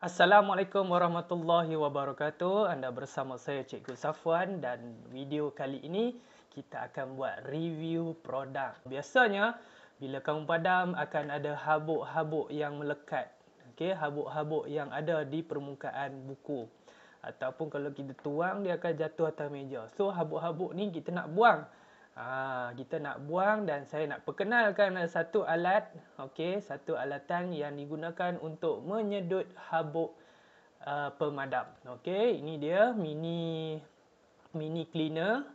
Assalamualaikum warahmatullahi wabarakatuh. Anda bersama saya Cikgu Safwan dan video kali ini kita akan buat review produk. Biasanya bila kamu padam akan ada habuk-habuk yang melekat. okay? habuk-habuk yang ada di permukaan buku ataupun kalau kita tuang dia akan jatuh atas meja. So habuk-habuk ni kita nak buang. Ha, kita nak buang dan saya nak perkenalkan satu alat okay, Satu alatan yang digunakan untuk menyedut habuk uh, pemadam okay, Ini dia mini mini cleaner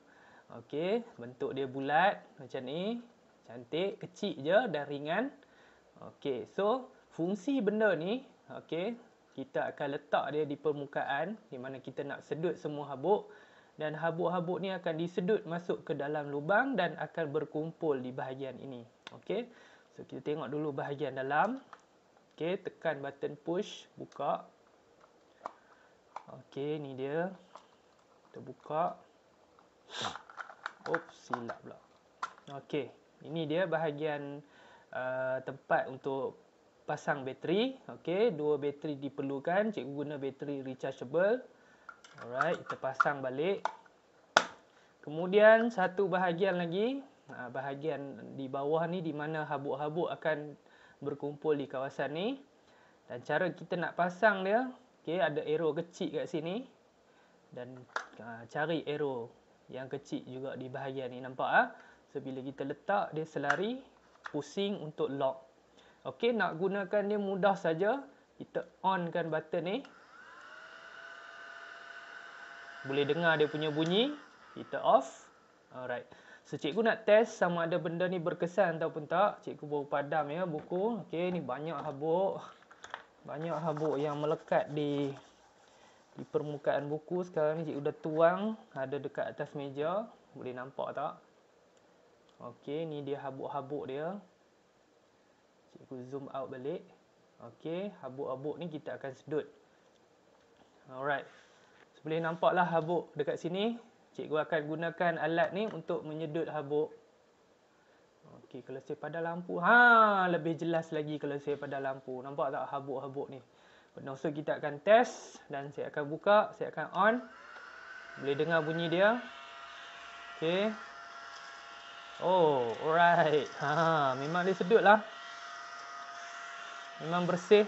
okay, Bentuk dia bulat macam ni Cantik, kecil je dan ringan okay, So, fungsi benda ni okay, Kita akan letak dia di permukaan Di mana kita nak sedut semua habuk dan habuk-habuk ni akan disedut masuk ke dalam lubang dan akan berkumpul di bahagian ini. Okey. So kita tengok dulu bahagian dalam. Okey, tekan button push, buka. Okey, ni dia. Kita buka. Oops, silap pula. Okey, ini dia bahagian uh, tempat untuk pasang bateri. Okey, dua bateri diperlukan. Cikgu guna bateri rechargeable. Alright, kita pasang balik. Kemudian satu bahagian lagi, ha, bahagian di bawah ni di mana habuk-habuk akan berkumpul di kawasan ni. Dan cara kita nak pasang dia, okey ada arrow kecil kat sini. Dan ha, cari arrow yang kecil juga di bahagian ni nampak ah. So bila kita letak dia selari pusing untuk lock. Okey, nak gunakan dia mudah saja. Kita onkan button ni boleh dengar dia punya bunyi kita off alright so cikgu nak test sama ada benda ni berkesan ataupun tak cikgu baru padam ya buku Okay ni banyak habuk banyak habuk yang melekat di di permukaan buku sekarang ni cikgu dah tuang ada dekat atas meja boleh nampak tak Okay ni dia habuk-habuk dia cikgu zoom out balik Okay habuk-habuk ni kita akan sedut alright boleh nampak lah habuk dekat sini. Cikgu akan gunakan alat ni untuk menyedut habuk. Okey, kalau saya pada lampu. ha lebih jelas lagi kalau saya pada lampu. Nampak tak habuk-habuk ni? Penuh. So, kita akan test dan saya akan buka. Saya akan on. Boleh dengar bunyi dia. Okey. Oh, alright. Ha, memang dia sedut lah. Memang bersih.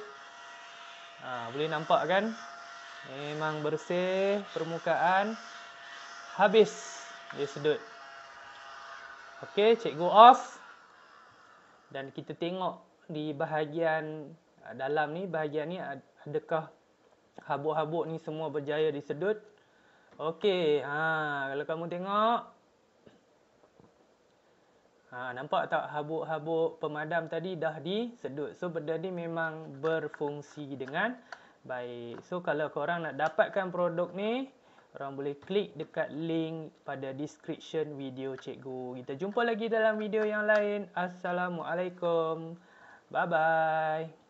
Ha, boleh nampak kan? Memang bersih permukaan habis dia sedut. Okey, cikgu off. Dan kita tengok di bahagian dalam ni, bahagian ni adakah habuk-habuk ni semua berjaya disedut? Okey, ha kalau kamu tengok Ha, nampak tak habuk-habuk pemadam tadi dah disedut. So, benda ni memang berfungsi dengan Baik. So kalau korang nak dapatkan produk ni, korang boleh klik dekat link pada description video cikgu. Kita jumpa lagi dalam video yang lain. Assalamualaikum. Bye-bye.